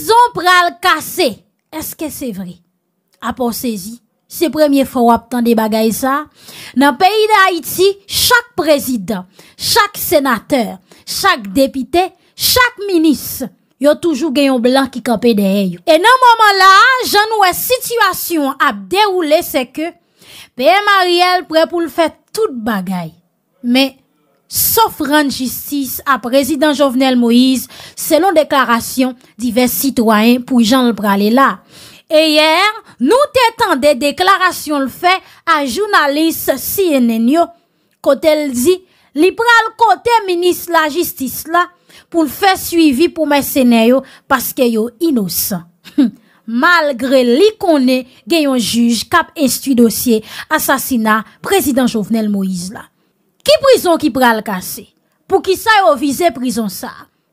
Zon pral kase, eske se vre? A pos sezi, se premye fwa ptan de bagay sa, nan peyi de Haiti, chak prezident, chak senater, chak depite, chak minis, yo toujou genyon blan ki kapè de hey yo. E nan moman la, jan wè e situasyon ap deroule se ke, P.M. Ariel prè pou l fè tout bagay, men, Sofran jistis a prezident Jovenel Moïse Selon deklarasyon Divers sitwayen pou Jean le Bral E la E yer nou te tende deklarasyon Le fe a jounalist Si enen yo Kotel di li pral kote Minis la jistis la Pou le fe suivi pou mersenay yo Paske yo inousan Malgre li konen Geyon juj kap esti dosye Asasina prezident Jovenel Moïse la Ki prizon ki pral kase? Pou ki sa yo vize prizon sa?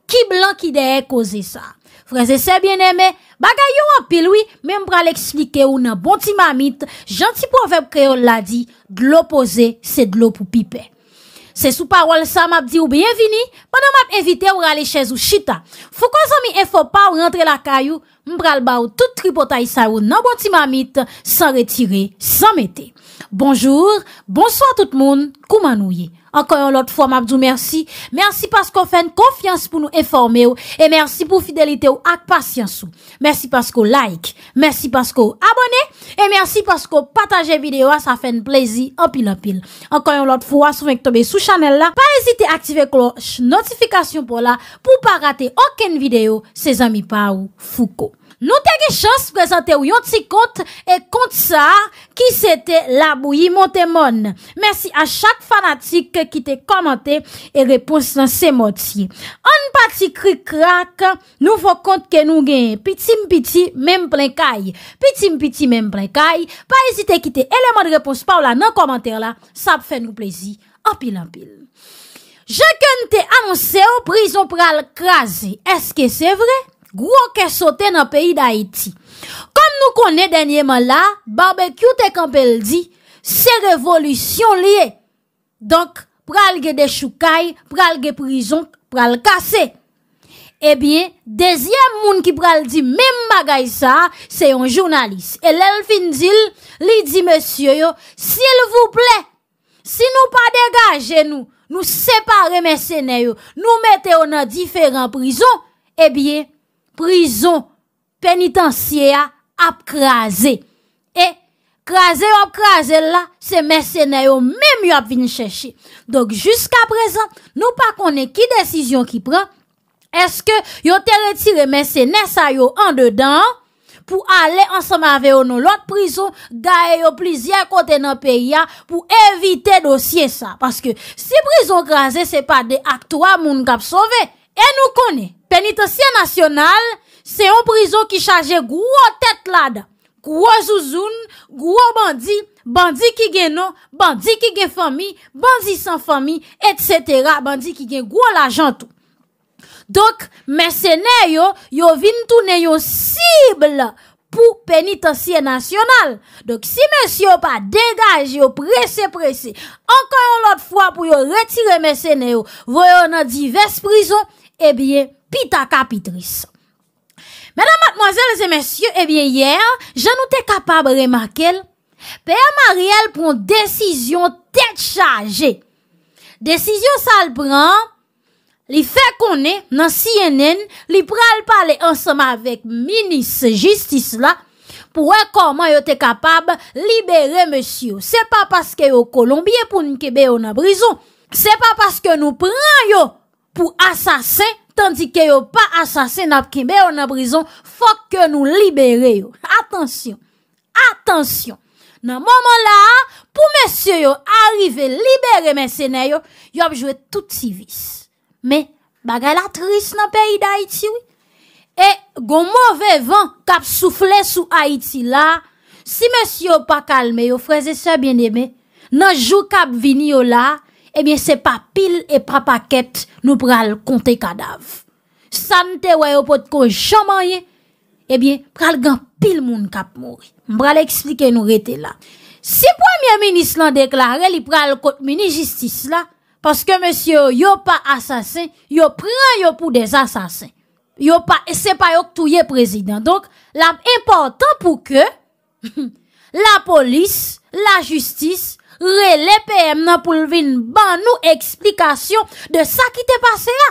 Ki blan ki deye koze sa? Fraze se bieneme, bagay yo wapilwi, men mpral ekslike ou nan bonti mamit, janti proverb kreol la di, glopoze se glopo pipe. Se sou parol sa map di ou bienvini, banan mat evite ou rale chez ou chita. Fou konzomi e fo pa ou rentre la kayou, mpral ba ou tout tripotay sa yo nan bonti mamit, san retire, san mete. Bonjour, bonsoir tout moun, kouman ou ye? Enkoyon lot fwa mabdou mersi, mersi paskou fèn konfians pou nou eforme ou, e mersi pou fidelite ou ak pasyans ou. Mersi paskou like, mersi paskou abone, e mersi paskou pataje videyo asafèn plezi opil opil. Enkoyon lot fwa sou mèk tobe sou chanel la, pa esite aktive kloch notifikasyon pou la, pou pa rate oken videyo se zami pa ou fuko. Nou te ge chans prezante ou yon ti kont e kont sa ki se te la bou yi moun te moun. Mersi a chak fanatik ki te komante e repons nan se moun ti. An pati kri krak, nou fok kont ke nou gen piti mpiti menm prekaj. Piti mpiti menm prekaj, pa ezite ki te eleman repons pa ou la nan komante la, sa pfe nou plezi. Opil ampil. Je ken te anonse ou prizon pral krasi, eske se vre? Gwo ke sote nan peyi d'Haïti. Kom nou kone denye man la, barbe kyou te kampel di, se revolusyon liye. Donk, pral ge de choukai, pral ge prizon, pral kase. E eh bie, dezyem moun ki pral di, mèm bagay sa, se yon jounalis. E lèl fin zil, li di mèsyo yo, s'il vous plè, si nou pa degaje nou, nou separe mèsenè yo, nou mette yon nan diferan prizon, e eh bie, Prison penitentia ap kraze. E kraze ap kraze la, se mersenè yo mèm yo ap vin chèche. Donk, jusqu'a prezant, nou pa konè ki desisyon ki pran, eske yo te retire mersenè sa yo an dedan, pou ale ansama veyo nou lot prizon, ga yo plizien kontè nan peya pou evite dosye sa. Paske si prizon kraze se pa de akto a moun kap sove, e nou konè. Penitentia nasyonal, se yon prizon ki chaje gwo tet la da. Gwo zouzoun, gwo bandi, bandi ki gen nou, bandi ki gen fami, bandi san fami, etc. Bandi ki gen gwo la jantou. Dok, mese nè yo, yo vintou nè yo sible pou penitentia nasyonal. Dok, si mese yo pa degaj, yo prese prese, ankan yon lot fwa pou yo retire mese nè yo, voyo nan di ves prizon, ebyen... Eh Pitaka pitris. Mèdam matmoazèl, zè mèsyou, ebyen eh yè, jan nou te kapab remakèl, pèyè marèl proun desisyon tèd chajè. Desisyon sa l pran, li fè konè, nan CNN, li pral pale ansama vek minis jistis la, pou wèk koman yo te kapab libere mèsyou. Se pa paske yo kolombie pou nkebe yo nan brison. Se pa paske nou pran yo pou asasen, tandi ke yo pa asasen apkeme yo nan brison, fok ke nou libere yo. Atensyon, atensyon, nan mounman la, pou monsye yo arive libere mè sènen yo, yo apjwe touti vis. Mè, bagay la tris nan peyi d'Haïti wè. E, gon mouve van kap souflet sou Haïti la, si monsye yo pa kalme yo, freze sè bienemè, nan jou kap vini yo la, ebyen se pa pil e pa paket nou pral konte kadav. San te wè yo pot ko jaman ye, ebyen pral gan pil moun kap mori. Mpral eksplike nou rete la. Si pwemye menis lan deklare li pral kote meni jistis la, paske monsye yo pa asasen, yo pran yo pou de asasen. Yo pa, se pa yo ktouye prezident. Donk, la m important pou ke, la polis, la jistis, Re, l'EPM nan pou l'vin ban nou eksplikasyon de sa ki te pase ya.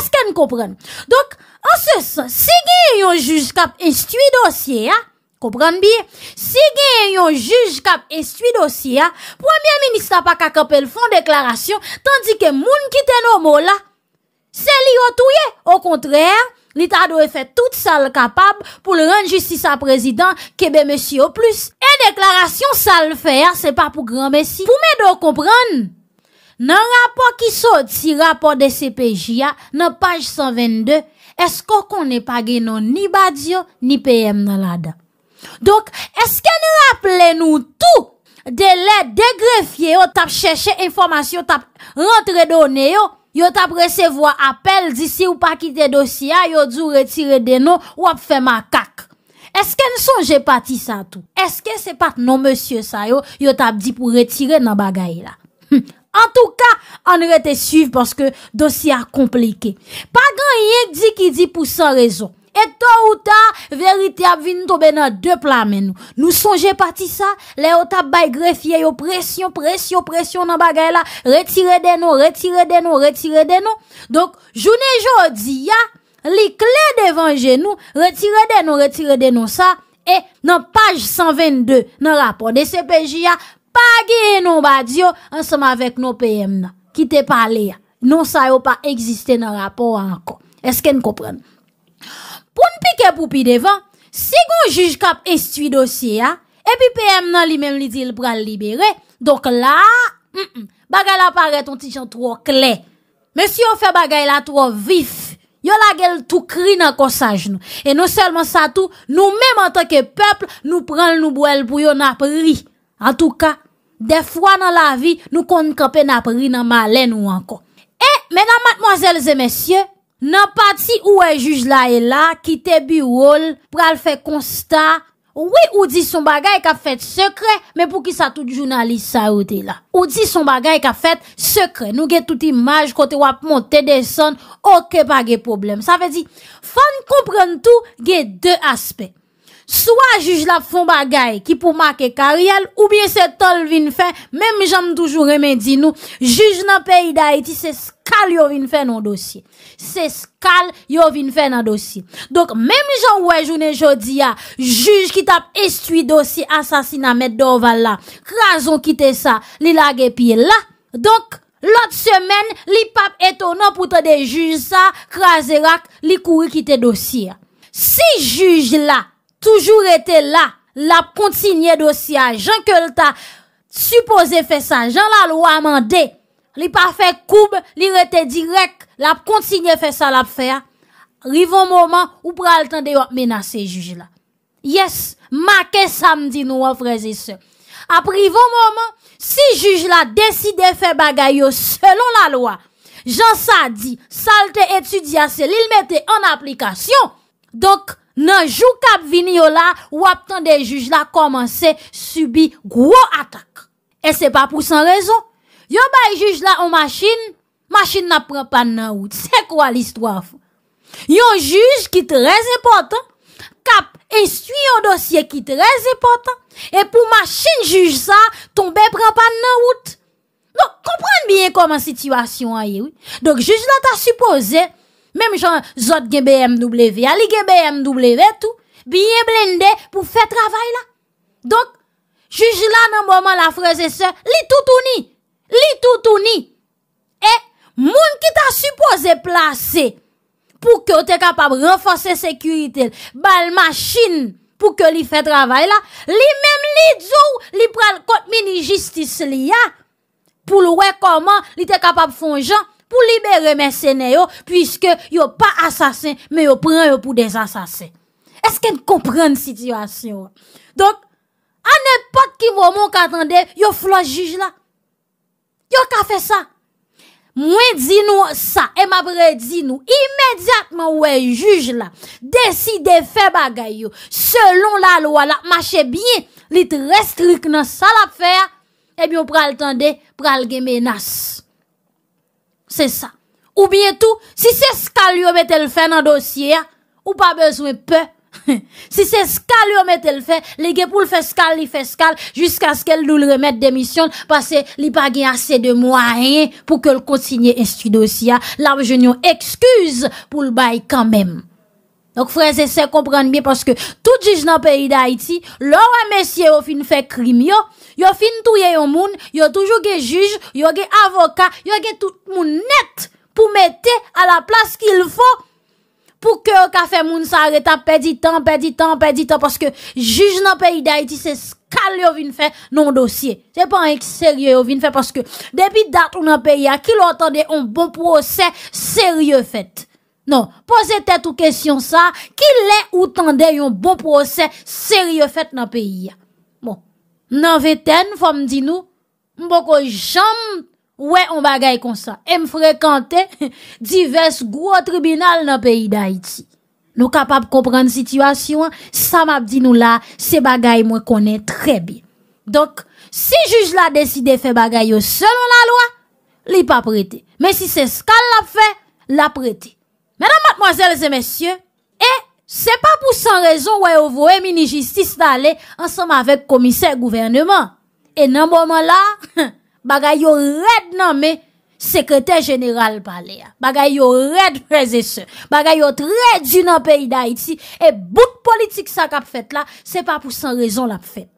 Esken koupren? Donk, anses, si gen yon juj kap en stuy dosye ya, koupren biye, si gen yon juj kap en stuy dosye ya, Premier Ministre apaka kapel fon deklarasyon, tandi ke moun ki ten o mou la, se li yo touye, o kontrèr, Li ta do e fè tout sa l kapab pou l ren justice a prezident kebe mèsy yo plus. E deklarasyon sa l fè, se pa pou gran mèsy. Pou mè do kompran, nan rapò ki sòt si rapò de CPJA nan page 122, esko kon ne pagè non ni badyo ni pèyèm nan la da. Donk, eske nou rappelè nou tou de lè degrefye yo tap chèche informasyon, tap rentre donè yo? Yo tap resevo apel, disi ou pa kite dosya, yo djou retire deno, wap fe ma kak. Eske n son jepati sa tou? Eske se pat non monsye sa yo, yo tap di pou retire nan bagay la? Hm. En tou ka, an rete suiv parce ke dosya komplike. Pa gan yi di ki di pou san rezon. E to ou ta verite ap vin nou tobe nan de plame nou. Nou sonje pati sa, le ou ta bay grefye yo presyon, presyon, presyon nan bagay la. Retire den nou, retire den nou, retire den nou. Donk, jounen jo di ya, li kle devanje nou, retire den nou, retire den nou sa. E nan page 122 nan rapor de sepeji ya, pagi e nou badyo ansama vek nou peyem nan. Ki te pale ya, nou sa yo pa egziste nan rapor anko. Eske n kopren nou? Poun pike poupi devan, si goun juj kap estui dosye ya, epi pe em nan li men li dil pral libere, dok la, bagay la pare ton tijan tro kle. Men si yo fe bagay la tro vif, yo la gel tou kri nan konsaj nou. E nou selman sa tou, nou men manteke pepl, nou pral nou bwel pou yo napri. An tou ka, defwa nan la vi, nou kon kapen napri nan malen ou anko. E menan matmoazelze mesye, Nan pati ou e juj la e la, ki te bi wol, pral fe konsta, oui ou di son bagay ka fet sekre, men pou ki sa tout jounalise sa ou de la. Ou di son bagay ka fet sekre, nou ge tout imaj kote wap monte de son, ok pa ge problem. Sa fe di, fan kompren tou ge de aspe. Soa juj la fon bagay ki pou make karyal Ou bie se tol vin fe Mem janm toujou remen di nou Juj nan peyi da iti se skal yo vin fe nan dosi Se skal yo vin fe nan dosi Donk mem jan wèjounen jodi ya Juj ki tap estui dosi Asasina met doval la Krason kite sa li lage pi la Donk lot semen li pap eto nan pouta de juj sa Kraserak li kouri kite dosi ya Si juj la toujou rete la, la p kontinye dosya, jan ke lta, supose fe sa, jan la lo a mande, li pa fe koube, li rete direk, la p kontinye fe sa la fe a, rivon mouman, ou pral tende wap menase juj la. Yes, make samdi nou wap reze se. A privon mouman, si juj la deside fe bagayo, selon la lo a, jan sa di, salte etudia se, li lmete an aplikasyon, donk, Nanjou kap vini yo la, wap tan de juj la komanse subi gwo atak. E se pa pou san rezon. Yo bay juj la ou machin, machin nan pren pan nan wout. Se kwa li sto avou? Yo juj ki trez epotan, kap en su yo dosye ki trez epotan, e pou machin juj sa, tonbe pren pan nan wout. Non, kompran bien koman situasyon a ye wou. Donk juj la ta supose... Mem jan zot ge BMW a, li ge BMW tou, biye blende pou fe travay la. Donk, jujila nan mouman la freze se, li toutouni, li toutouni. E, moun ki ta suppose plase pou ke te kapab renfose sekurite, bal machine pou ke li fe travay la, li mem li djou, li pral kotmini jistis li ya pou loue koman li te kapab fon jan. pou libere mersene yo, pwiske yo pa asasen, me yo pren yo pou desasasen. Esken komprenn situasyon? Donk, an epak ki vwomon katande, yo flos juj la? Yo ka fe sa? Mwen di nou sa, e mabre di nou, imediatman wè juj la, deside fe bagay yo, selon la lwa la, mache bin, lit restrik nan sal afè, ebyon pral tende, pral gen menas. Ou bietou, si se skal yo metel fe nan dosye, ou pa bezwe pe, si se skal yo metel fe, lege pou l'feskal li feskal, jiska skal loul remet demisyon, pase li pagye ase de mwanyen pou ke l'konsigne en sti dosye, la wajen yo ekskuse pou l'bay kanmem. Yonk freze se komprende miye paske tout juj nan peyi da iti, lora mesye yo fin fe krim yo, yo fin touye yon moun, yo toujou ge juj, yo ge avoka, yo ge tout moun net pou mete a la plas ki l fo pou ke yo ka fe moun sa arreta pedi tan, pedi tan, pedi tan. Paske juj nan peyi da iti se skal yo vin fe non dosye. Se pan ek serye yo vin fe paske debi dat ou nan peyi a ki lo atande yon bon proses serye fet. Non, pose tet ou kesyon sa, ki le ou tende yon bon proses serye fet nan peyi ya. Bon, nan ve ten, fòm di nou, mbo ko jom, wè yon bagay konsa. E m frekante, divers gwo tribunal nan peyi da iti. Nou kapap komprenn situasyon, sa map di nou la, se bagay mwen konen tre bi. Donk, si juz la deside fe bagay yo selon la lwa, li pa prete. Men si se skal la fe, la prete. Mèdam matmoazèl zè mèsyè, e, eh, se pa pou san rezon wè yo voè mini-jistis dà lè ansèm avèk komisè gouvernement. E nan mòman la, bagay yo red nan mè sekretè jeneral pà lè ya. Bagay yo red prezèsè. Bagay yo tredjou nan peyi dà iti. E bout politik sa k ap fèt la, se pa pou san rezon l ap fèt.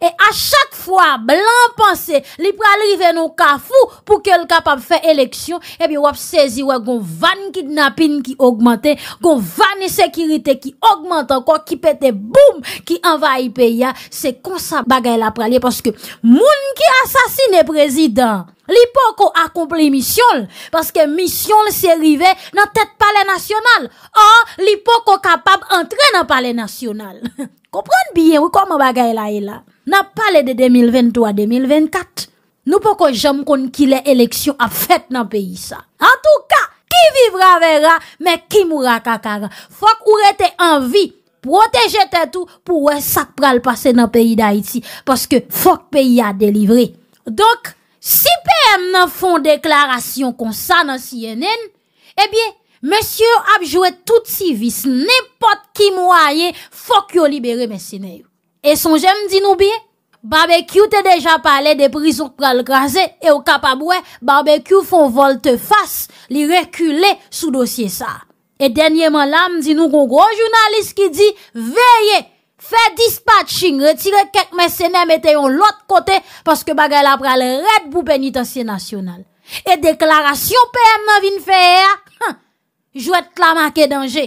E a chak fwa blan panse li pralive nou kafou pou ke l kapap fe eleksyon E bi wap sezi wak goun vane kidnapin ki augmente Goun vane sekirite ki augmente anko ki pete boum ki envaye peya Se konsa bagay la pralive Paske moun ki asasine prezident Li pou kon akomple misyon, paske misyon se rive nan tet pale nasyonal, an li pou kon kapab entre nan pale nasyonal. Kompran biyen wikon mabaga e la e la. Nan pale de 2023-2024, nou pou kon jom kon ki le eleksyon a fet nan peyi sa. An tou ka, ki vivra vera, men ki mura kakara. Fok ou rete anvi, proteje te tou, pou we sak pral pase nan peyi da iti, paske fok peyi a delivre. Donk, Si PM nan fon deklarasyon kon sa nan CNN, e eh bie, monsye ap jowe touti vis, nepot ki mwa ye, fok yo libere mwen sene yo. E son jem di nou bie, barbecue te deja pale de prison kal graze, e ou kapabwe, barbecue fon volte fase, li rekule sou dosye sa. E denye man lam di nou kon gro jounalist ki di veye. Fè dispatching, retire kek mè sènen metè yon lòt kote paske bagè la pralè red pou penitansye nasyonal. E deklarasyon pèm nan vin fèyè, jwè t'la makè denje.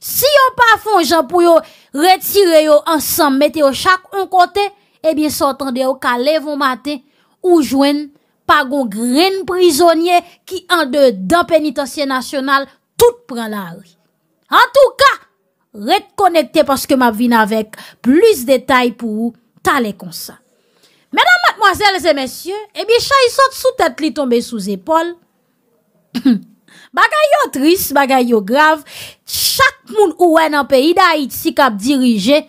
Si yon pa fonjè pou yon retire yon ansam metè yon chak yon kote, ebyen sotande yon ka levon mate ou jwen pag yon gren prizonye ki an de dan penitansye nasyonal tout pralè. An tou ka, rekonekte paske m ap vin avek plis detay pou talekon sa. Medan matmoazèl zè mèsyè, ebi eh chay sot sou tèt li tombe sou zépol, bagay yo tris, bagay yo grav, chak moun ouwen anpe, idayit si kap dirije,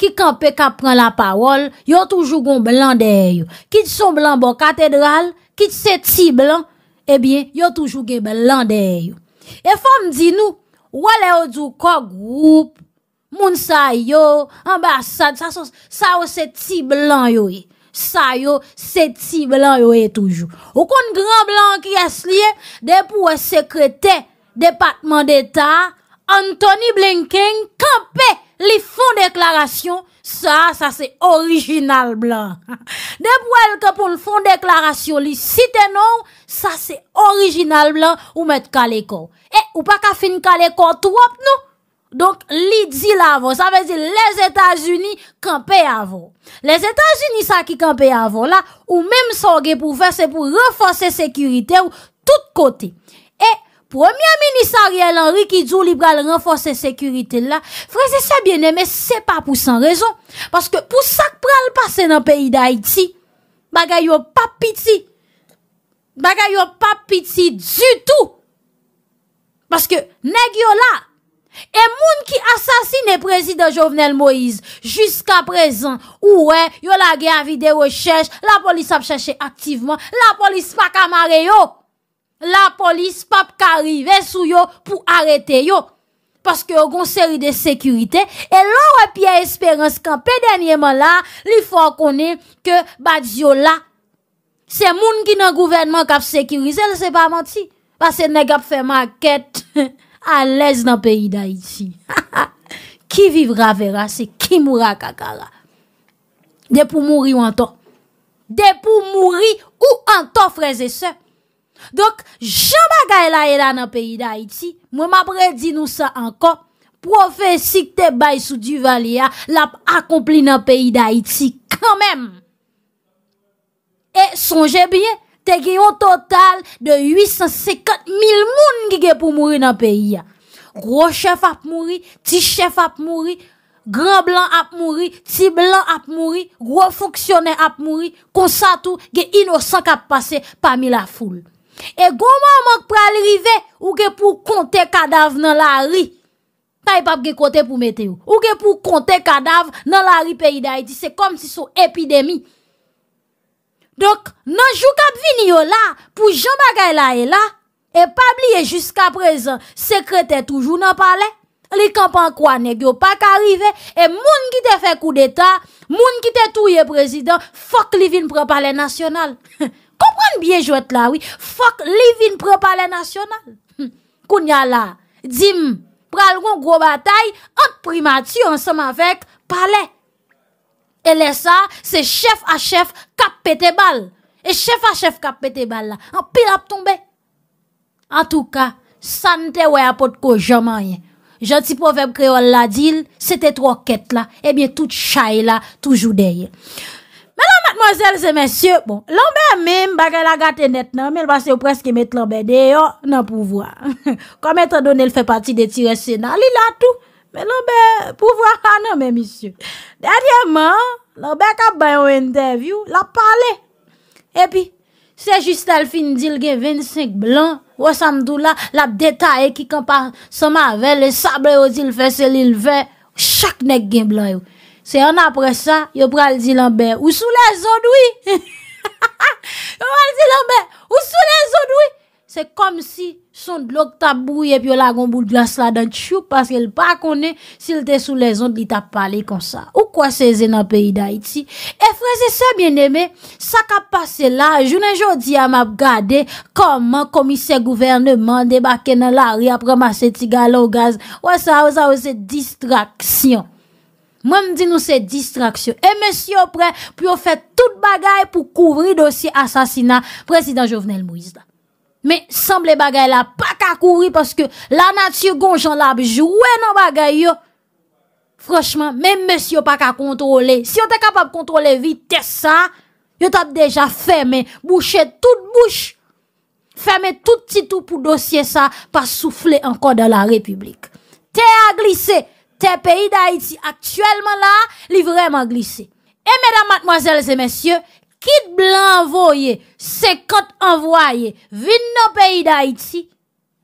ki kanpe kap pran la parol, yo toujou gon blan dey yo. Ki di son blan bon katedral, ki di se ti blan, ebi yo toujou gen blan dey yo. E fòm di nou, Wale ou djou kog woup, moun sa yo, ambasad, sa yo se ti blan yo e. Sa yo se ti blan yo e toujou. Ou kon grand blan ki as liye, depou wè e sekrete, departement d'Etat, Anthony Blinken, kampe li fon deklarasyon, Sa, sa se orijinal blan. De pou elke pou l'fon deklarasyon li, si te nou, sa se orijinal blan ou met kalekon. E, eh, ou pa ka fin kalekon tou ap nou. Donk, li di la avon. Sa vezi, les Etats-Unis kampe avon. Les Etats-Unis sa ki kampe avon la, ou mem soge pou fè, se pou refanse sekurite ou tout kote. Premier ministariel Henri Kidzou, liberal renforser sekurite la, freze se biene, me se pa pou san rezon. Paske pou sak pral pase nan peyi da Haiti, bagay yo pa piti. Bagay yo pa piti du tout. Paske neg yo la. E moun ki asasine prezident Jovenel Moïse, jusqu'a prezen. Ou we, yo la ge avide rechèche, la polis ap chèche aktiveman, la polis pa kamare yo. La polis pap ka rive sou yo pou arete yo. Paske yo gon seri de sekurite. E lor api a esperans kan pe denye man la, li fwa konen ke badzi yo la. Se moun ki nan gouvernman kap sekurize, le se pa manti. Basen neg ap fe ma ket, alèz nan peyi da iti. Ki vivra vera, se ki mura kakara. De pou mouri ou anton. De pou mouri ou anton freze se. Dok, jama gaya la e la nan peyi da iti, mwen mapre di nou sa ankon, profesik te bay sou du vali ya, lap akompli nan peyi da iti, kanmem. E sonje bie, te geyon total de 850 mil moun ge ge pou mouri nan peyi ya. Gro chef ap mouri, ti chef ap mouri, gran blan ap mouri, ti blan ap mouri, gro foksyone ap mouri, konsatu ge inosan kap pase pa mi la foul. E gomo a mank pral rive ouke pou kontè kadav nan la ri. Tay e pap ge kontè pou mete ou. Ouke pou kontè kadav nan la ri peyi da iti. Se kom si sou epidemi. Dok nan jou kap vini yo la pou jomaga e la e la. E pap liye jusqu'a prezen sekrete toujou nan pale. Li kampan kwa negyo pak arive. E moun ki te fe kou de ta. Moun ki te touye prezident. Fok li vin pral pale nasyonal. He he. Komran biye jwet la wi, fok li vin pre palè nasyonal. Koun ya la, dim, pral ron gro batay, ant primati yon seman vek, palè. E le sa, se chef a chef kap pete bal. E chef a chef kap pete bal la, an pil ap tombe. An tou ka, san te wè apot ko jaman ye. Janti povem kreol la dil, sete troket la, e eh bie tout chay la, toujou deyye. Bon, Matmozèl bon, se mèsyè, bon, lò mè mèm bakè la gatenèt nan, mèl basè ou preskè mèt lò mèdè yo nan pouvwa. Kò mè tò donè l fè pati de tirè sè nan, li la tou, mè lò mè pouvwa ka nan mè mèsyè. Dè diè mè, lò mè kap bè yon interview, lò pale, epi, se jistè l fin dil gen 25 blan, wò samdou la, la detayè ki kompa soma avè, le sabre yon dil fè selil vè, chak nek gen blan yon. Se yon apre sa, yo pral di lan bè, ou sou lè zon wè? Yo pral di lan bè, ou sou lè zon wè? Se kom si son blok tabouye pi yo la rombou glas la dan tchou, paske l pa konè, si l te sou lè zon, li ta pale kon sa. Ou kwa se zè nan peyi da iti? E freze se, mien eme, sa ka pase la, jounen jodi ya map gade, koman komise gouvernement, debake nan la ri apre ma se tiga la ou gaz, ou sa ou sa ou se distraksyon. Mwen mdi nou se distraksyon E monsi yo pre, pou yo fe tout bagay Pou kouvri dosye asasina Prezident Jovenel Moïse da Me, sanble bagay la, pa ka kouvri Paske la natye gonjon lab Jouè nan bagay yo Franchman, men monsi yo pa ka kontrole Si yo te kapab kontrole vi Te sa, yo te ap deja ferme Boucher tout bouch Ferme tout titou pou dosye sa Pa souffle anko de la republik Te aglise Te peyi da iti aktuelman la, li vreman glise. E mèdam matmoazèlze mèsyè, kit blan envoye, se kot envoye, vin nan peyi da iti.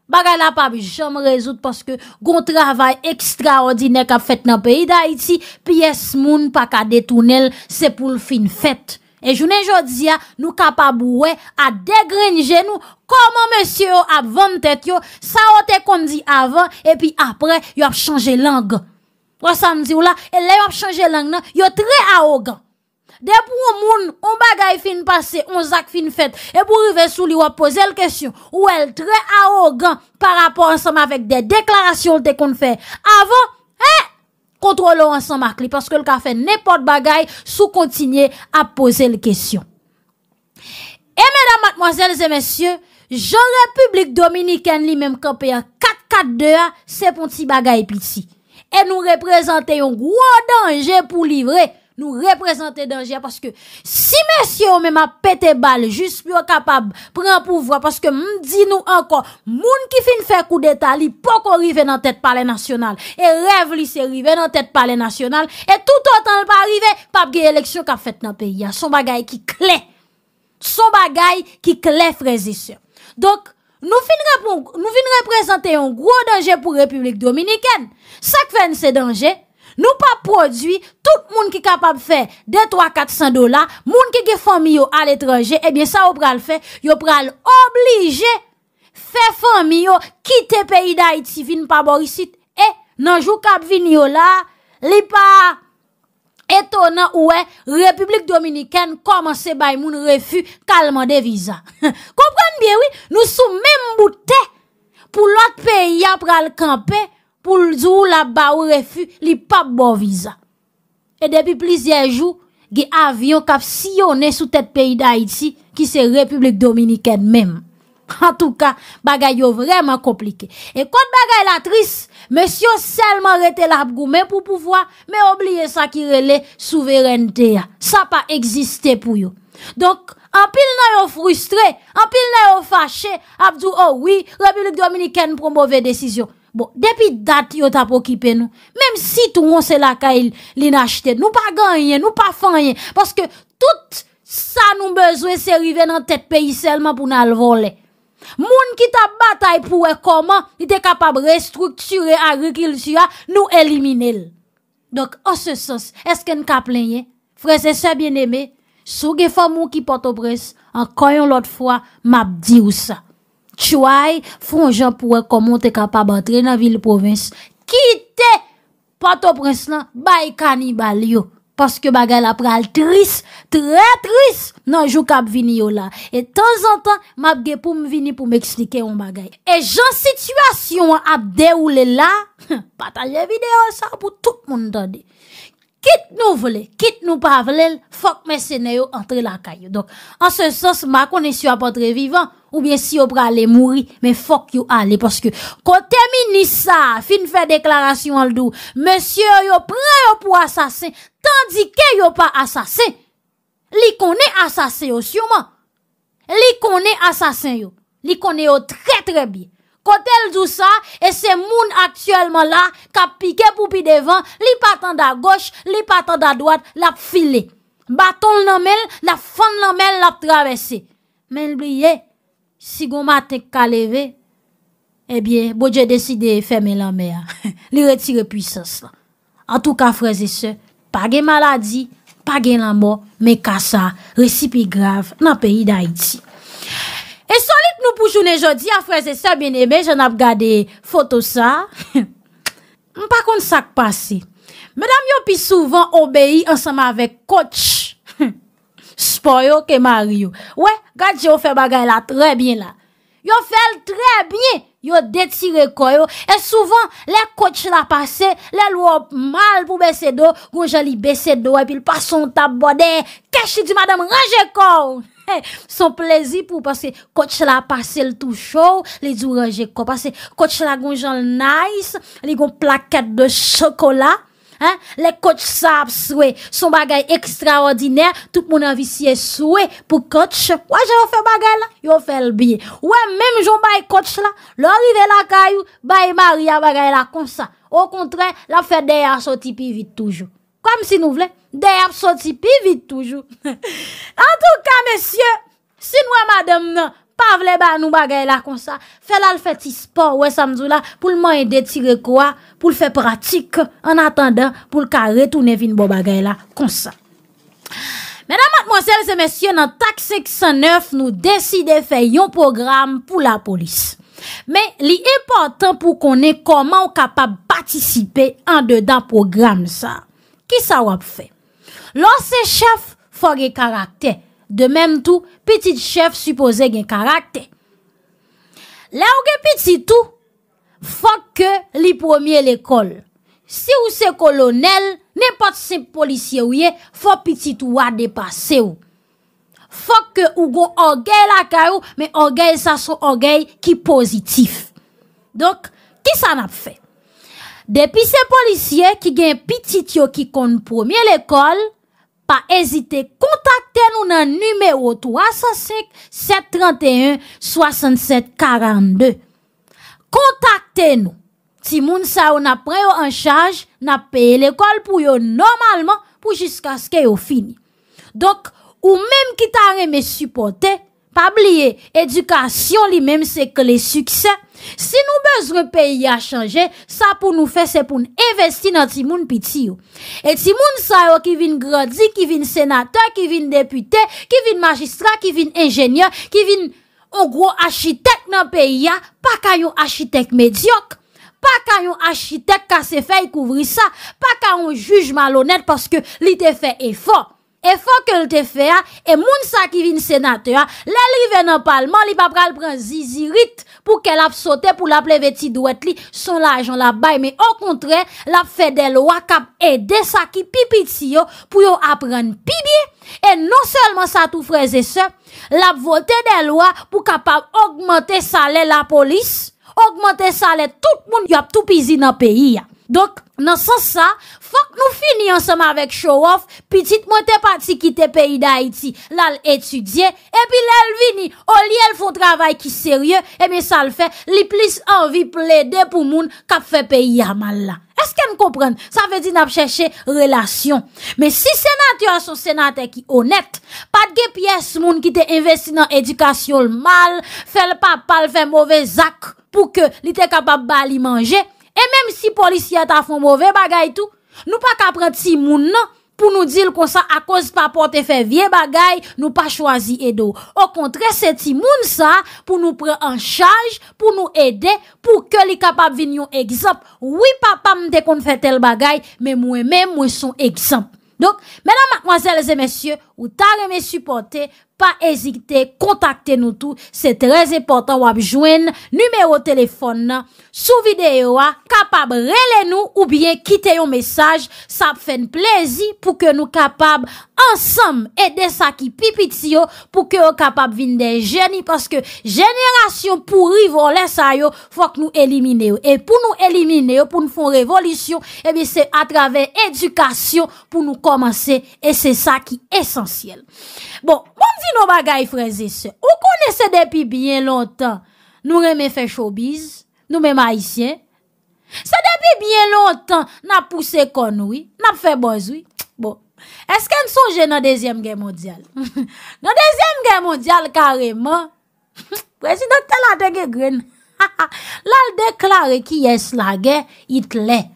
Bagay la papi, jom rezout paske goun travay ekstraordine kap fèt nan peyi da iti, piyes moun pakade tunel se pou l fin fèt. E jounen jodi ya nou kapab wè a degrenje nou koman monsye yo ap vantet yo sa wote kondi avan e pi apre yo ap chanje langan. Wè sa mdzi ou la e lè yo ap chanje langan yo tre aogan. Depou ou moun ou bagay fin pase ou zak fin fet e pou rive sou li wè ap pose l kesyon ou el tre aogan par rapport ansem avèk de deklarasyon te kon fè avan. Kontrolo ansan makli, paske l kafe nepot bagay, sou kontinye a pose l kesyon. E mèdam matmoazèl zè mèsyè, jan Republik Dominikèn li mèm kapè ya kat kat dewa seponti bagay piti. E nou reprezentè yon gwo danje pou livre Nou reprezentè denje, paske si mesye ou men ma pète bal, jis pyo kapab pran pou vwa, paske m di nou ankon, moun ki fin fè kou deta li, poko rive nan tèt pale nasyonal, e rev li se rive nan tèt pale nasyonal, e tout an tan l pa rive, pap ge eleksyon kap fèt nan pe, ya son bagay ki kle, son bagay ki kle frezise. Donk, nou fin reprezentè yon gro denje pou Republik Dominikèn, sak ven se denje, Nou pa prodwi, tout moun ki kapap fe, 2, 3, 400 dola, moun ki ge fomi yo al etranje, ebyen eh sa yo pral fe, yo pral oblije, fe fomi yo, kite peyi da Haiti, vin pa borisit, e nanjou kap vin yo la, li pa etona oue, Republik Dominikèn koman se bay moun refu, kalman devisa. Kompran bien, oui, nou sou mem boutè, pou lot peyi ya pral kampe, pou l'zou la ba ou refu li pap boviza. E debi plizye jou, ge avyon kap sillonen sou tet peyi da iti, ki se Republik Dominikèn men. En tou ka, bagay yo vreman komplike. E kont bagay la tris, mè syon selman rete la ap goumen pou pouvoa, mè oblie sa ki rele souveren te ya. Sa pa egziste pou yo. Donk, an pil nan yo frustre, an pil nan yo fache, ap zou, oh oui, Republik Dominikèn promove desisyon. Bon, depi dat yo tap okipe nou. Mem si tou moun se lakay linajte, nou pa ganyen, nou pa fanyen. Paske tout sa nou bezwe se rive nan tet peyi selman pou nan alvole. Moun ki tap batay pouwe koman ite kapab restrukture agrikilsya nou elimine l. Dok, an se sos, esken ka plenye, frese se bien eme, sou ge fwa moun ki poto brez, an koyon lot fwa map di ou sa. Tchouay, fonjan pou ek komonte ka pa batre nan vil province. Ki te, pato prens lan, bayi kanibal yo. Paske bagay la pral tris, tre tris nan jou kab vini yo la. E tan zan tan, mabge pou m vini pou m ekslike yon bagay. E jan situasyon ap de oule la, patalye videyo sa pou tout moun dade. Kit nou vle, kit nou pa vle, fok mè sène yo antre lakay yo. Donk, an se sos, ma konè si yo apotre vivan, ou bien si yo pralè mouri, mè fok yo alè. Poske, kon temini sa, fin fè deklarasyon al dou, mè sè yo pran yo pou asasè, tandikè yo pa asasè, li konè asasè yo si yo man. Li konè asasè yo, li konè yo trè trè biè. Kotel zou sa, e se moun aktuelman la, ka pike poupi devan, li patan da goch, li patan da doat, la pfile. Baton nan men, la fan nan men, la travesse. Men blye, si goma te kaleve, eh e bie, bo dje deside feme la mer, li retire pwisos la. An tou ka freze se, pa gen maladi, pa gen la mor, me kasa, resipi grav nan peyi da iti. E solit nou pou jounen jodi, a freze se bin ebe, jen ap gade foto sa. Mpa kon sak passe. Madame yo pi souvan obeyi ansama avek kouch. Spo yo ke mar yo. We, gade yo fe bagay la, tre bin la. Yo fel tre bin, yo detire koyo. E souvan, le kouch la passe, le lou ap mal pou bese do, kon jali bese do, epil pason tab boden, keshi di madame raje konj. Son plezi pou pase kotch la pase l tou chou, li djou rejeko. Pase kotch la goun joun nice, li goun plaket de chokola. Le kotch sa ap soue, son bagay ekstraordinè, tout moun avisiye soue pou kotch. Ouè joun ba e kotch la, lor ive la kayou, ba e maria bagay la konsa. Ou kontren, la fè dey a soti pi vide toujou. Fam si nou vle, dey ap soti pi vide toujou. An tou ka mesye, si nou a madem nan, pa vle ba nou bagay la kon sa. Fela l feti sport wè samzou la pou l manye detire kwa, pou l fe pratik, an atanda pou l ka retoune vin bo bagay la kon sa. Mèdamat monsèl se mesye nan tak 6-9 nou deside fè yon program pou la polis. Mè li important pou konen koman ou kapap patisipe an dedan program sa. Ki sa wap fè? Lò se chef fò gen karakter. De menm tou, pitit chef supose gen karakter. Lè ou gen pitit tou, fò ke li promye l'ekol. Si ou se kolonel, ne pat se polisye ou ye, fò pitit tou wad depase ou. Fò ke ou go ongey la karou, men ongey sa sou ongey ki pozitif. Donk, ki sa wap fè? Depi se polisye ki gen pitit yo ki kon promye l'ekol, pa ezite kontakte nou nan numero 305-731-6742. Kontakte nou. Ti moun sa ou na preyo an chanj, na peye l'ekol pou yo normalman pou jiska ske yo fini. Donk, ou menm ki ta reme supporte, Pa bliye, edukasyon li menm se ke le suksen. Si nou bezre peyi a chanje, sa pou nou fe se pou nou investi nan timoun piti yo. Et timoun sa yo ki vin gradi, ki vin senatè, ki vin deputè, ki vin magistrat, ki vin enjènyè, ki vin ogro achitek nan peyi a, pa ka yon achitek medyok, pa ka yon achitek kase fe yi kouvri sa, pa ka yon juj malonèd paske li te fe e fòp. E fò ke l te fè a, e moun sa ki vin senatè a, lè li ven an palman, li pa pral pran zizi rit pou ke l ap sote pou l ap le veti dwet li son la ajon la bay. Me o kontre, l ap fè de lwa kap e de sa ki pi piti yo pou yo ap ren pi biye. E non selman sa tou freze se, l ap vote de lwa pou kap ap augmente sale la polis, augmente sale tout moun yo ap tou pizi nan peyi ya. Donk nan san sa, fok nou fini anseman vek show off, pitit mwen te pati kite peyi da iti, lal etudye, epi lal vini, ol li el foun travay ki serye, eme sa l fe li plis anvi ple de pou moun kap fe peyi yaman la. Eske n kompren, sa ve di nap cheshe relasyon. Men si senat yo anso senat e ki onet, pat ge piyes moun ki te investi nan edukasyon l mal, fel pa pal fe mouvez ak pou ke li te kapab ba li manje, E menm si polis yata fon mouve bagay tou, nou pa kapren ti moun nan pou nou dil kon sa a koz pa pote fe vie bagay, nou pa chwazi edo. O kontre, se ti moun sa pou nou pre an chaj, pou nou ede, pou ke li kapap vin yon egzop. Ouwi pa pa mde kon fe tel bagay, men mwen mwen mwen son egzop. Donk, menan makwazelze mesye, ou talem e supporte. pa ezikte kontakte nou tou se trez epotan wap jwen numero telefon nan sou videyo wap kapab rele nou ou bien kite yon mesaj sa fèn plezi pou ke nou kapab ansam edè sa ki pipiti yo pou ke yo kapab vin den jeni paske jenerasyon pou rivolè sa yo fòk nou elimine yo e pou nou elimine yo pou nou fon revolisyon ebi eh se atraven edukasyon pou nou komanse e se sa ki esensyel Nou bagay freze se Ou kone se depi bien lontan Nou reme fe chobiz Nou meme aisyen Se depi bien lontan Nap puse konoui Nap fe bozoui Bon Eske n sonje nan dezyem gen mondial Nan dezyem gen mondial kareman Presidante la tege gren Lal deklare ki yes la gen Hitler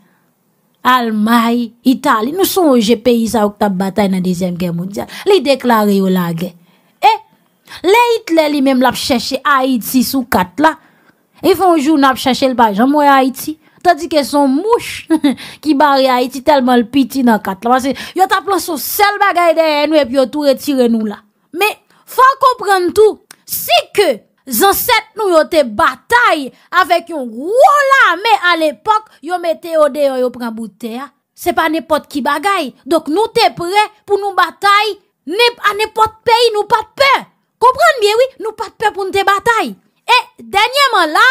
Almai Ital N sonje peyi sa oktab batay nan dezyem gen mondial Li deklare yo la gen Le Hitler li mèm l ap chèche Haiti sou kat la, e fè un joun ap chèche l bajan mwen Haiti, tè di ke son mouch ki bari Haiti telman l piti nan kat la, yon tap lan sou sel bagay denye nou e pi yon tou retire nou la. Me, fè an komprenn tou, si ke zansèt nou yon te batay avèk yon rou la, me al epok yon mete ode yon yon pran boutè ya, se pa nèpot ki bagay, dok nou te pre pou nou batay a nèpot peyi nou pat pey. Kompran miye, wè, nou pat pepoun te batay. E, denye man la,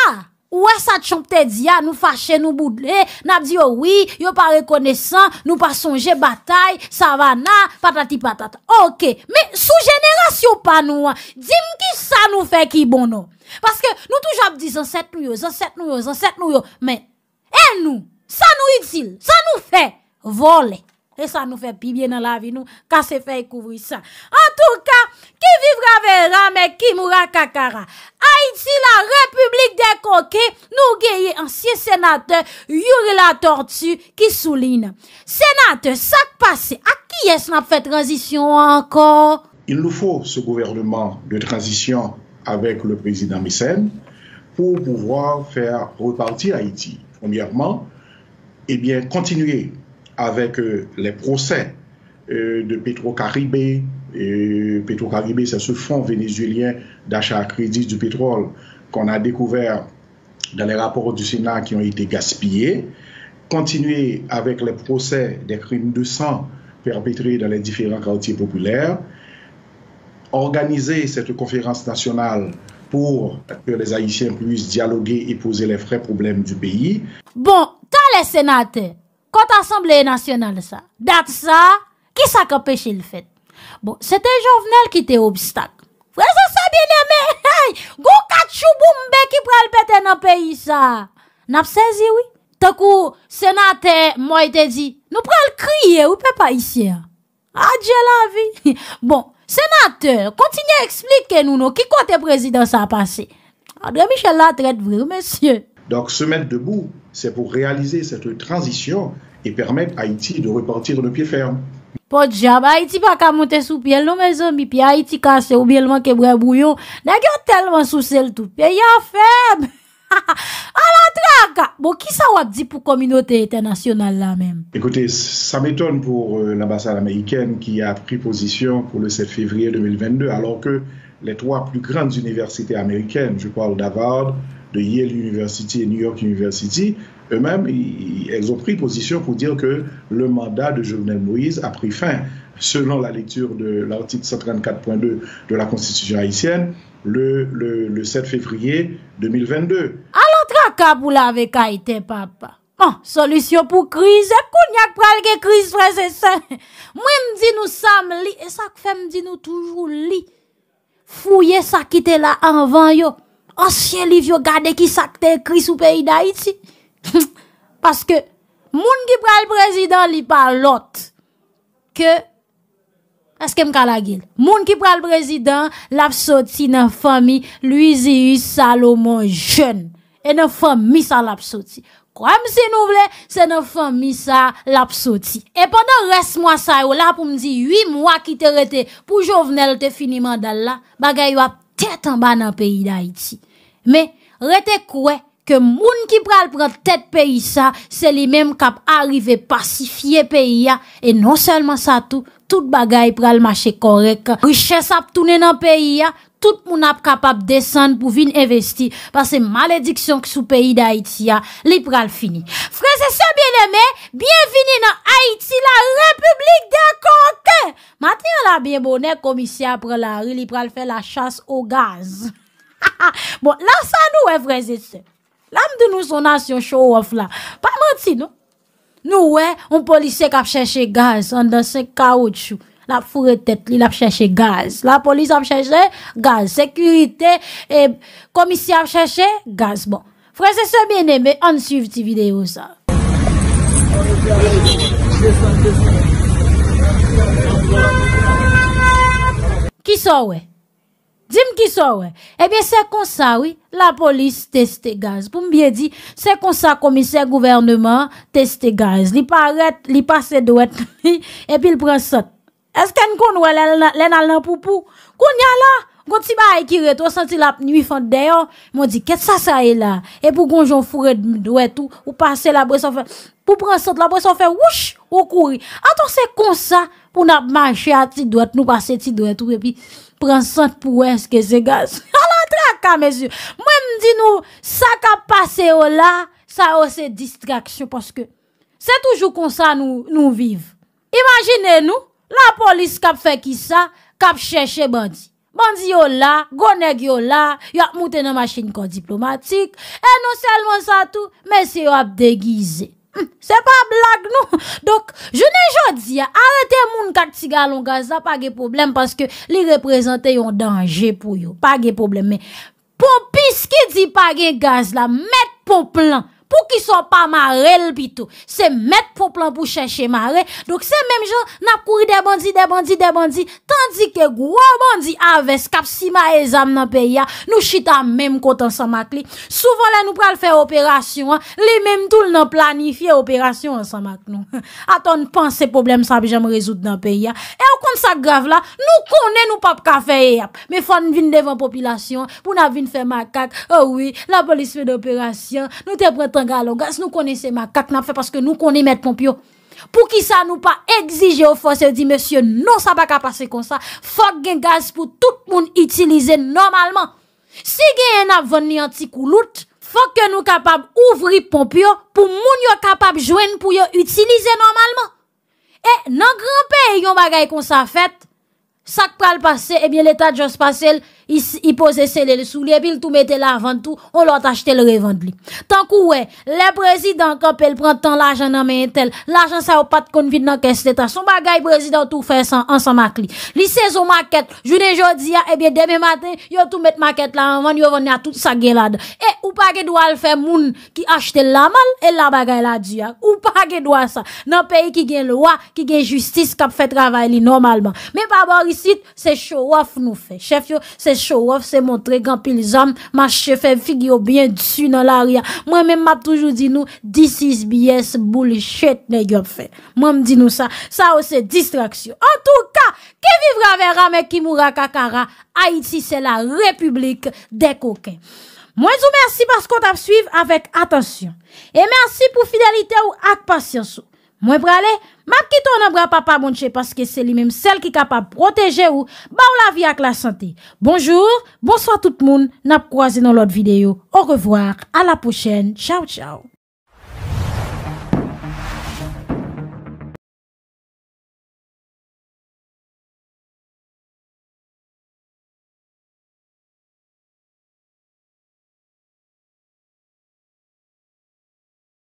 wè sa chompe te diya, ah, nou fache, nou boudle, nap diyo, oh, wè, yo pa rekonesan, nou pa sonje batay, savana, patati patata. Ok, me sou jeneras yo pa nou, dim ki sa nou fe ki bono. Paske nou toujab di, zan set nou yo, zan set nou yo, zan set eh, nou yo. Men, e nou, sa nou itil, sa nou fe, volè. E sa nou fè pivye nan la vi nou ka se fè y kouvri sa. An tou ka, ki vivra verran men ki moura kakara. Ha iti la republik de koke nou geye ansye senate yuri la tortue ki souline. Senate, sak pase a ki yè snap fè transisyon ankon? Il nou fò se gouvernement de transisyon avèk le prezident Misen pou pouvo fè reparti Ha iti. Founièrman, ebyen kontinuye avec euh, les procès euh, de Petro-Caribé. Petro-Caribé, c'est ce fonds vénézuélien d'achat à crédit du pétrole qu'on a découvert dans les rapports du Sénat qui ont été gaspillés. Continuer avec les procès des crimes de sang perpétrés dans les différents quartiers populaires. Organiser cette conférence nationale pour que les Haïtiens puissent dialoguer et poser les vrais problèmes du pays. Bon, tant les sénateurs Kont asemble e nasyonal sa. Dat sa, ki sa ka peche le fet? Bon, se te jovnel ki te obstak. Fresen sa bine men, hey! Gou kat chou bou mbe ki pral pete nan peyi sa. Nap sezi, oui? Tokou, senate, mwen te di, nou pral kriye, ou pe pa isye? Adje la vi! Bon, senate, kontinye eksplik ke nou nou, ki kote prezidans sa pase? Adre Michel Latret vre, monsye. Donk se met debou, se pou realize sete transisyon, e permette Haiti de repartir de piye ferme. Po djab, Haiti baka monte sou piye lomezon mi piye, Haiti kase ou biye lman kebouye bouyo, negyon telman sou sel tou piye, ya feb! Ha ha! A la traka! Bo ki sa wak di pou kominote etenasyonal la men? Ekote, sa meton pou euh, l'Ambassade Ameriken ki a priy posisyon pou le 7 fevrier 2022 alon ke le 3 plus grandes universyte Ameriken, je kwa ou Davard, de Yale University et New York University, eux-mêmes, elles ont pris position pour dire que le mandat de journal Moïse a pris fin selon la lecture de l'article 134.2 de la Constitution haïtienne le 7 février 2022. Alors, tra cap ou la vekaité, papa? Bon, solution pou crise, et kou niak pral ke crise presse sen. Mwen mdi nou sam li, et sak fè mdi nou toujou li. Fouye sak ite la anvan yo, Asye li vyo gade ki sakte kris ou peyi da iti. Paske moun ki pral prezident li pa lot. Ke, aske m kalagil. Moun ki pral prezident lap soti nan fami Luizius Salomon jen. E nan fami sa lap soti. Kwa m si nou vle, se nan fami sa lap soti. E padan res mwa sa yo la pou m di 8 mwa ki te rete pou jovnel te finiman dal la. Bagay wap tetan ba nan peyi da iti. Me, rete kwe ke moun ki pral non pral tet peyi sa, se li menm kap arrive pasifiye peyi ya. E non selman sa tou, tout bagay pral mache korek. Riches ap toune nan peyi ya, tout moun ap kapap desen pou vin investi. Pas se malediksyon k sou peyi da Haiti ya, li pral fini. Frese se bieneme, bienveni nan Haiti, la Republik de Kanté. Mati an la bienbonne komisy ap pral la, li pral fe la chas o gaz. Ha ha, bon, la sa nou we vreze se. La mde nou son asyon show off la. Pa manti nou. Nou we, un polisek ap chèche gaz, an dan se kaoutchou. La furetet li, la ap chèche gaz. La polise ap chèche gaz, sekurite, e komisye ap chèche gaz. Bon, vreze se, mene, mene, an siv ti video sa. Ki so we? Dime ki sa wè? Ebyen se kon sa wè, la polis testè gaz. Pou mbyè di, se kon sa komisè gouvernement testè gaz. Li pa ret, li pa se dwet, epil pran sot. Esken kon wè lè nan lè poupou? Kon nyan la? Gon ti ba ekireto, san ti lap nwi fante deyon, mwen di ket sa sa e la, e pou gonjon furet do eto, ou pase la bwesan fe, pou pren sante la bwesan fe, woush, ou kouri. Aton se konsa pou nap manche ati do eto, nou pase ati do eto, prensante pou wenske se gaz. A la traka, mesye. Mwen mdi nou, sa kap pase o la, sa o se distraksyon, se poske, se toujou konsa nou viv. Imanjine nou, la polis kap fe ki sa, kap chèche bandi. mandi yo la, gonek yo la, yo ak mouten nan machin kon diplomatik, e nou selman sa tou, men se yo ap degize. Hmm, se pa blag nou. Dok, jounen jodi ya, arete moun kak tiga lon gaz la, pa ge problem, paske li reprezenten yon danje pou yo. Pa ge problem. Men, pou pis ki di pa ge gaz la, met pou plan. pou ki sou pa ma rel pi tou. Se met pou plan pou chèche ma rel, dok se mèm jò, nap kouri debondi, debondi, debondi, tandi ke gwo abondi avès kap si ma ezam nan peya, nou chita mèm kontan sa mak li. Souvan la nou pral fè operasyon, li mèm tout nan planifi operasyon sa mak nou. Aton pan se problem sa bi jèm rezout nan peya. E ou kont sa grav la, nou kone nou pap ka fè e yap. Me fòn vin devan popilasyon, pou na vin fè makak, oh oui, la polis fè d'operasyon, nou te preto Nga lo non, gaz nou konese ma kat nan fe Paske nou koni met pompio Pou ki sa nou pa exige ou fos E di monsye non sa ba kapase kon sa Fok gen gaz pou tout moun Utilize normalman Si gen en avon ni antik ou lout Fok gen nou kapab ouvri pompio Pou moun yo kapab jwen Pou yo utilize normalman E nan granpe yon bagay kon sa fet sak pral pase, ebyen eh l'Etat Jospasel i pose sel e le souli, ebyen tou mette la vantou, on lout achete le revant li. Tankou we, le prezident kap el prantan l'ajan nan men tel, l'ajan sa ou pat konvid nan kesteta, son bagay prezident tou fè san ansan mak li. Lisez ou maket, jounen jodi ya, ebyen eh deme maten, yo tou mette maket eh, la anvan, yo vann ya tout sa gen la de. E, ou pa ge dwa al fè moun ki achete la mal, e la bagay la di ya. Ou pa ge dwa sa. Nan peyi ki gen lwa, ki gen justice, kap fè travay li normalman. Men pa boris Siti se show off nou fe. Chef yo se show off se montre. Gan pil zan. Ma chef e figyo bien dsu nan la aria. Mwen men ma toujou di nou. This is BS bullshit. Ney gyo fe. Mwen mdi nou sa. Sa ou se distraksyon. En tou ka. Ke vivra vera. Mwen ki mou ra kakara. Haiti se la republik de koken. Mwen zou mersi. Pasko ta msuyv. Awek atensyon. E mersi pou fidelite ou ak pasyansou. Mwen prale, ma kiton nan bra pa pa mounche paske se li menm sel ki kapap proteje ou ba ou la vi ak la sante. Bonjour, bonsoit tout moun, nap kroaze nan lot videyo. Ou revoir, a la pochen, chow chow.